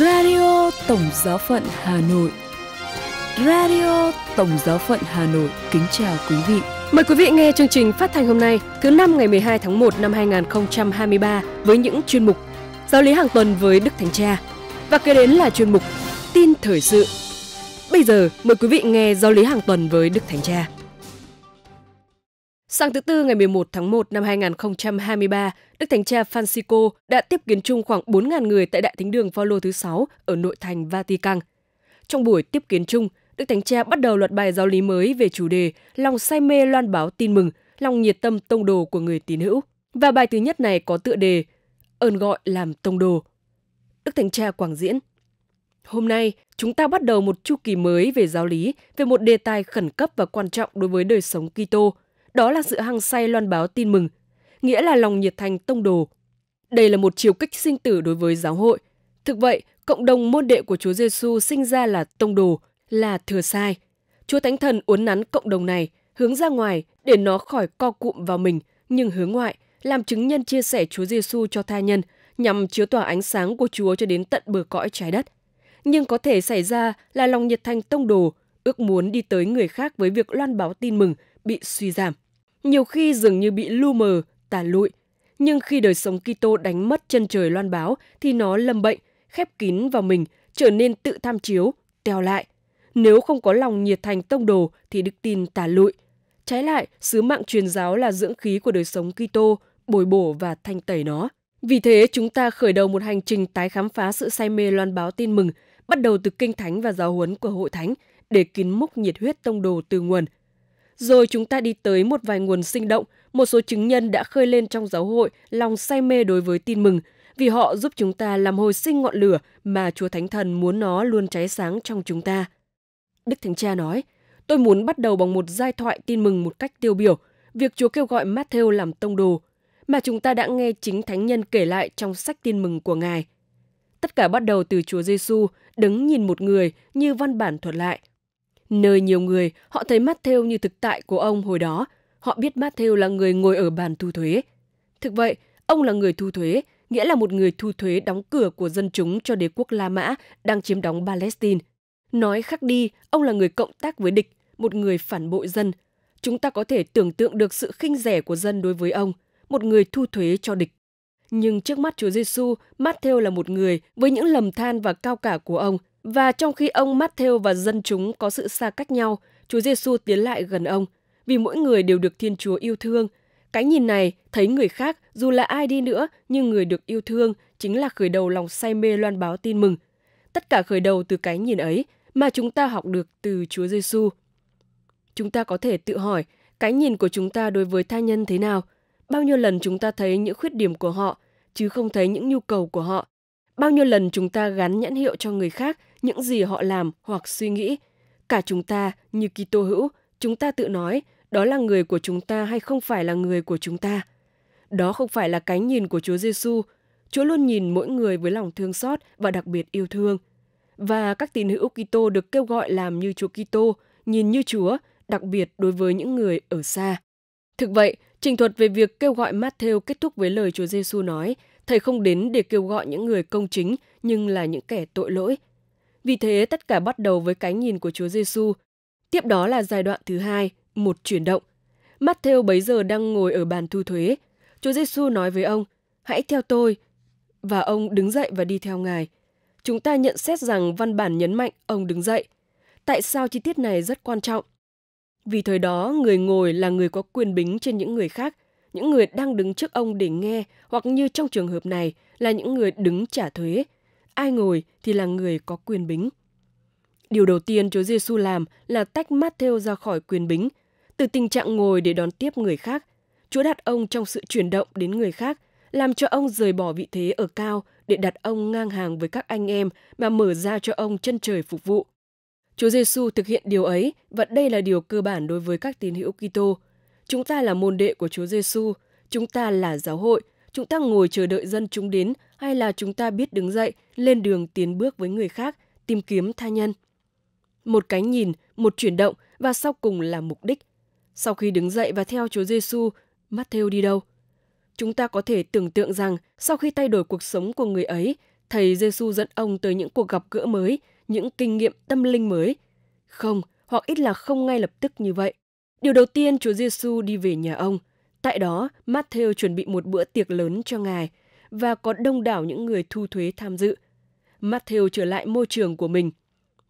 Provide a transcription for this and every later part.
Radio Tổng Giáo phận Hà Nội. Radio Tổng Giáo phận Hà Nội kính chào quý vị. Mời quý vị nghe chương trình phát thanh hôm nay, thứ năm ngày 12 tháng 1 năm 2023 với những chuyên mục Giáo lý hàng tuần với Đức Thánh Cha và kế đến là chuyên mục Tin thời sự. Bây giờ mời quý vị nghe Giáo lý hàng tuần với Đức Thánh Cha. Sáng thứ Tư ngày 11 tháng 1 năm 2023, Đức Thánh Cha Francisco đã tiếp kiến chung khoảng 4.000 người tại Đại Thánh đường Phaolô thứ 6 ở nội thành Vatican. Trong buổi tiếp kiến chung, Đức Thánh Cha bắt đầu loạt bài giáo lý mới về chủ đề lòng say mê loan báo tin mừng, lòng nhiệt tâm tông đồ của người tín hữu. Và bài thứ nhất này có tựa đề Ơn gọi làm tông đồ. Đức Thánh Cha Quảng Diễn Hôm nay, chúng ta bắt đầu một chu kỳ mới về giáo lý, về một đề tài khẩn cấp và quan trọng đối với đời sống Kitô, đó là sự hăng say loan báo tin mừng, nghĩa là lòng nhiệt thành tông đồ. Đây là một chiều kích sinh tử đối với giáo hội. Thực vậy, cộng đồng môn đệ của Chúa Giêsu sinh ra là tông đồ, là thừa sai. Chúa Thánh Thần uốn nắn cộng đồng này, hướng ra ngoài để nó khỏi co cụm vào mình, nhưng hướng ngoại, làm chứng nhân chia sẻ Chúa Giêsu cho tha nhân, nhằm chiếu tỏa ánh sáng của Chúa cho đến tận bờ cõi trái đất. Nhưng có thể xảy ra là lòng nhiệt thành tông đồ, ước muốn đi tới người khác với việc loan báo tin mừng bị suy giảm nhiều khi dường như bị lu mờ, tà lụi. Nhưng khi đời sống Kitô đánh mất chân trời loan báo thì nó lâm bệnh, khép kín vào mình, trở nên tự tham chiếu, teo lại. Nếu không có lòng nhiệt thành tông đồ thì đức tin tà lụi. Trái lại, sứ mạng truyền giáo là dưỡng khí của đời sống Kitô, bồi bổ và thanh tẩy nó. Vì thế, chúng ta khởi đầu một hành trình tái khám phá sự say mê loan báo tin mừng, bắt đầu từ kinh thánh và giáo huấn của hội thánh để kín múc nhiệt huyết tông đồ từ nguồn – rồi chúng ta đi tới một vài nguồn sinh động, một số chứng nhân đã khơi lên trong giáo hội lòng say mê đối với tin mừng, vì họ giúp chúng ta làm hồi sinh ngọn lửa mà Chúa Thánh Thần muốn nó luôn cháy sáng trong chúng ta. Đức Thánh Cha nói, tôi muốn bắt đầu bằng một giai thoại tin mừng một cách tiêu biểu, việc Chúa kêu gọi Matthew làm tông đồ, mà chúng ta đã nghe chính thánh nhân kể lại trong sách tin mừng của Ngài. Tất cả bắt đầu từ Chúa Giêsu đứng nhìn một người như văn bản thuật lại, nơi nhiều người họ thấy Matthew như thực tại của ông hồi đó. Họ biết Matthew là người ngồi ở bàn thu thuế. Thực vậy, ông là người thu thuế, nghĩa là một người thu thuế đóng cửa của dân chúng cho đế quốc La Mã đang chiếm đóng Palestine. Nói khác đi, ông là người cộng tác với địch, một người phản bội dân. Chúng ta có thể tưởng tượng được sự khinh rẻ của dân đối với ông, một người thu thuế cho địch. Nhưng trước mắt Chúa Giêsu, Matthew là một người với những lầm than và cao cả của ông và trong khi ông Matthew và dân chúng có sự xa cách nhau, Chúa Giêsu tiến lại gần ông, vì mỗi người đều được Thiên Chúa yêu thương. Cái nhìn này thấy người khác, dù là ai đi nữa, nhưng người được yêu thương chính là khởi đầu lòng say mê loan báo tin mừng. Tất cả khởi đầu từ cái nhìn ấy mà chúng ta học được từ Chúa Giêsu. Chúng ta có thể tự hỏi cái nhìn của chúng ta đối với tha nhân thế nào? Bao nhiêu lần chúng ta thấy những khuyết điểm của họ, chứ không thấy những nhu cầu của họ? Bao nhiêu lần chúng ta gắn nhãn hiệu cho người khác những gì họ làm hoặc suy nghĩ. Cả chúng ta, như Kitô hữu, chúng ta tự nói, đó là người của chúng ta hay không phải là người của chúng ta. Đó không phải là cái nhìn của Chúa Giêsu. Chúa luôn nhìn mỗi người với lòng thương xót và đặc biệt yêu thương. Và các tín hữu Kitô được kêu gọi làm như Chúa Kitô, nhìn như Chúa, đặc biệt đối với những người ở xa. Thực vậy, trình thuật về việc kêu gọi Matthew kết thúc với lời Chúa Giêsu nói, Thầy không đến để kêu gọi những người công chính, nhưng là những kẻ tội lỗi, vì thế tất cả bắt đầu với cái nhìn của Chúa Giêsu. Tiếp đó là giai đoạn thứ hai, một chuyển động. Matthew bấy giờ đang ngồi ở bàn thu thuế. Chúa Giêsu nói với ông, hãy theo tôi. Và ông đứng dậy và đi theo Ngài. Chúng ta nhận xét rằng văn bản nhấn mạnh ông đứng dậy. Tại sao chi tiết này rất quan trọng? Vì thời đó, người ngồi là người có quyền bính trên những người khác, những người đang đứng trước ông để nghe hoặc như trong trường hợp này là những người đứng trả thuế, ai ngồi thì là người có quyền bính. Điều đầu tiên Chúa Giêsu làm là tách Matthew ra khỏi quyền bính, từ tình trạng ngồi để đón tiếp người khác. Chúa đặt ông trong sự chuyển động đến người khác, làm cho ông rời bỏ vị thế ở cao để đặt ông ngang hàng với các anh em mà mở ra cho ông chân trời phục vụ. Chúa Giêsu thực hiện điều ấy và đây là điều cơ bản đối với các tín hữu Kitô. Chúng ta là môn đệ của Chúa Giêsu, chúng ta là giáo hội, Chúng ta ngồi chờ đợi dân chúng đến hay là chúng ta biết đứng dậy, lên đường tiến bước với người khác, tìm kiếm tha nhân. Một cái nhìn, một chuyển động và sau cùng là mục đích. Sau khi đứng dậy và theo Chúa Giêsu, Matthew đi đâu? Chúng ta có thể tưởng tượng rằng sau khi thay đổi cuộc sống của người ấy, thầy Giêsu dẫn ông tới những cuộc gặp gỡ mới, những kinh nghiệm tâm linh mới. Không, hoặc ít là không ngay lập tức như vậy. Điều đầu tiên Chúa Giêsu đi về nhà ông, Tại đó, Matthew chuẩn bị một bữa tiệc lớn cho ngài và có đông đảo những người thu thuế tham dự. Matthew trở lại môi trường của mình,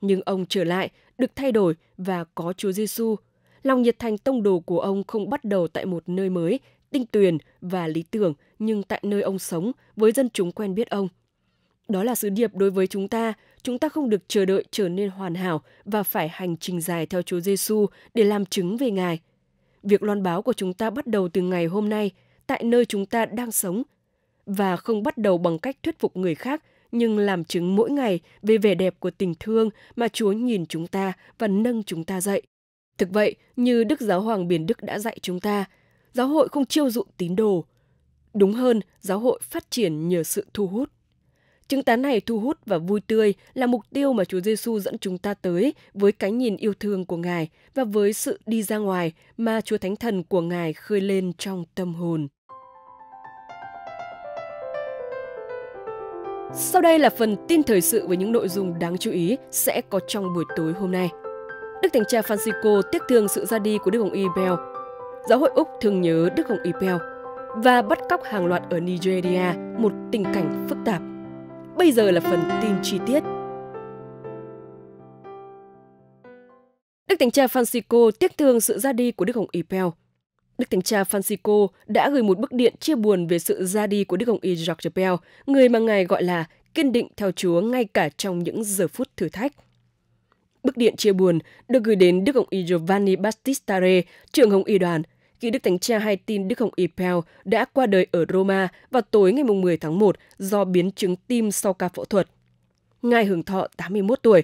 nhưng ông trở lại được thay đổi và có Chúa Giêsu. Lòng nhiệt thành tông đồ của ông không bắt đầu tại một nơi mới, tinh tuyền và lý tưởng, nhưng tại nơi ông sống với dân chúng quen biết ông. Đó là sứ điệp đối với chúng ta, chúng ta không được chờ đợi trở nên hoàn hảo và phải hành trình dài theo Chúa Giêsu để làm chứng về Ngài. Việc loan báo của chúng ta bắt đầu từ ngày hôm nay, tại nơi chúng ta đang sống, và không bắt đầu bằng cách thuyết phục người khác, nhưng làm chứng mỗi ngày về vẻ đẹp của tình thương mà Chúa nhìn chúng ta và nâng chúng ta dậy. Thực vậy, như Đức Giáo Hoàng Biển Đức đã dạy chúng ta, giáo hội không chiêu dụ tín đồ. Đúng hơn, giáo hội phát triển nhờ sự thu hút. Chứng tá này thu hút và vui tươi là mục tiêu mà Chúa Giêsu dẫn chúng ta tới với cái nhìn yêu thương của Ngài và với sự đi ra ngoài mà Chúa Thánh Thần của Ngài khơi lên trong tâm hồn. Sau đây là phần tin thời sự với những nội dung đáng chú ý sẽ có trong buổi tối hôm nay. Đức Thánh Cha Francisco tiếc thương sự ra đi của Đức Hồng Y Bell. Giáo hội Úc thường nhớ Đức Hồng Y Bell và bắt cóc hàng loạt ở Nigeria, một tình cảnh phức tạp. Bây giờ là phần tin chi tiết. Đức Thánh Cha Francisco tiếc thương sự ra đi của Đức Hồng y Pell Đức Thánh Cha Francisco đã gửi một bức điện chia buồn về sự ra đi của Đức Hồng Y George Pell, người mà ngài gọi là kiên định theo Chúa ngay cả trong những giờ phút thử thách. Bức điện chia buồn được gửi đến Đức Hồng Y Giovanni Battistare, trưởng Hồng Y đoàn, cựu đức thánh cha hay tin Đức Hồng Ipel đã qua đời ở Roma vào tối ngày 10 tháng 1 do biến chứng tim sau ca phẫu thuật. Ngài hưởng thọ 81 tuổi.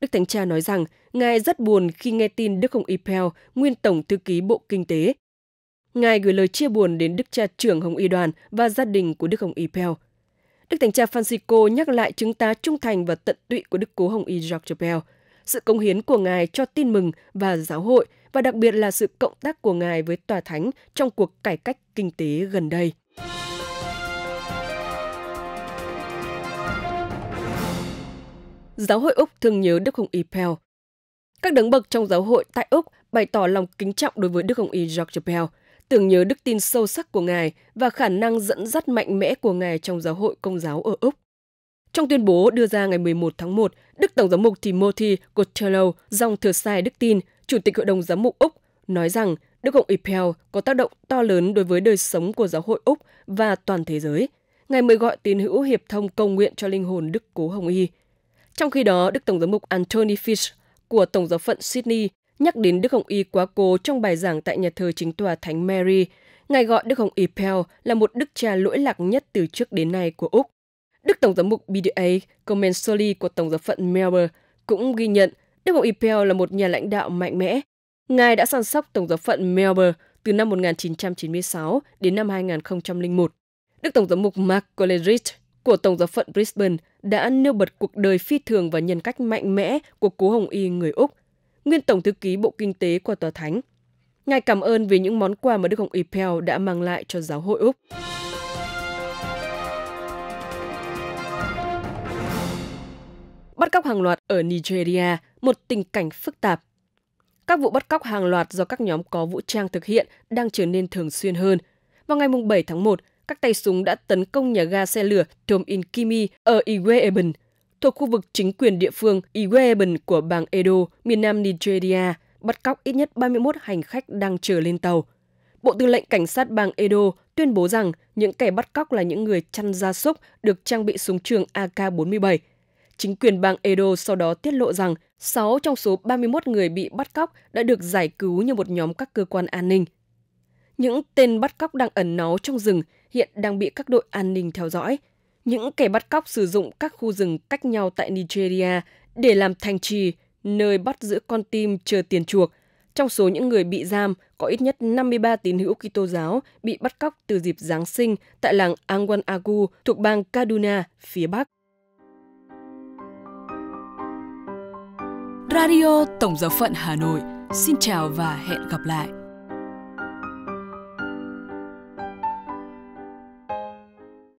Đức Thánh Cha nói rằng, Ngài rất buồn khi nghe tin Đức Hồng Ipel, nguyên Tổng Thư ký Bộ Kinh tế. Ngài gửi lời chia buồn đến Đức Cha trưởng Hồng Y đoàn và gia đình của Đức Hồng Ipel. Đức Thánh Cha Francisco nhắc lại chứng tá trung thành và tận tụy của Đức Cố Hồng Y George Pell, sự cống hiến của Ngài cho tin mừng và giáo hội – và đặc biệt là sự cộng tác của Ngài với Tòa Thánh trong cuộc cải cách kinh tế gần đây. Giáo hội Úc thường nhớ Đức Hồng Y Pell. Các đấng bậc trong giáo hội tại Úc bày tỏ lòng kính trọng đối với Đức Hồng Y George Pell, tưởng nhớ đức tin sâu sắc của Ngài và khả năng dẫn dắt mạnh mẽ của Ngài trong giáo hội công giáo ở Úc. Trong tuyên bố đưa ra ngày 11 tháng 1, Đức Tổng giám mục Timothy Costello, dòng thừa sai đức tin, Chủ tịch Hội đồng Giám mục Úc nói rằng Đức Cộng IPEL có tác động to lớn đối với đời sống của giáo hội Úc và toàn thế giới. Ngài mời gọi tín hữu hiệp thông cầu nguyện cho linh hồn Đức Cố Hồng Y. Trong khi đó, Đức Tổng giám mục Anthony Fish của Tổng giáo phận Sydney nhắc đến Đức Hồng Y quá cố trong bài giảng tại nhà thờ chính tòa Thánh Mary. Ngài gọi Đức Hồng Y Pell là một đức cha lỗi lạc nhất từ trước đến nay của Úc. Đức Tổng giám mục BDA Comensoli của Tổng giáo phận Melbourne cũng ghi nhận Đức Hồng Ipel là một nhà lãnh đạo mạnh mẽ. Ngài đã săn sóc Tổng giáo phận Melbourne từ năm 1996 đến năm 2001. Đức Tổng giám mục Mark Coleridge của Tổng giáo phận Brisbane đã nêu bật cuộc đời phi thường và nhân cách mạnh mẽ của cố Hồng Y người Úc, nguyên Tổng thư ký Bộ Kinh tế của Tòa Thánh. Ngài cảm ơn vì những món quà mà Đức Hồng Ipel đã mang lại cho giáo hội Úc. Bắt cóc hàng loạt ở Nigeria một tình cảnh phức tạp. Các vụ bắt cóc hàng loạt do các nhóm có vũ trang thực hiện đang trở nên thường xuyên hơn. Vào ngày 7 tháng 1, các tay súng đã tấn công nhà ga xe lửa Tom In Kimi ở Iweeben, thuộc khu vực chính quyền địa phương Iweeben của bang Edo, miền nam Nigeria, bắt cóc ít nhất 31 hành khách đang chờ lên tàu. Bộ Tư lệnh Cảnh sát bang Edo tuyên bố rằng những kẻ bắt cóc là những người chăn gia súc được trang bị súng trường AK-47 Chính quyền bang Edo sau đó tiết lộ rằng 6 trong số 31 người bị bắt cóc đã được giải cứu như một nhóm các cơ quan an ninh. Những tên bắt cóc đang ẩn náu trong rừng hiện đang bị các đội an ninh theo dõi. Những kẻ bắt cóc sử dụng các khu rừng cách nhau tại Nigeria để làm thành trì, nơi bắt giữ con tim chờ tiền chuộc. Trong số những người bị giam, có ít nhất 53 tín hữu Kitô giáo bị bắt cóc từ dịp Giáng sinh tại làng Angwan Agu thuộc bang Kaduna, phía Bắc. Radio Tổng giáo phận Hà Nội. Xin chào và hẹn gặp lại.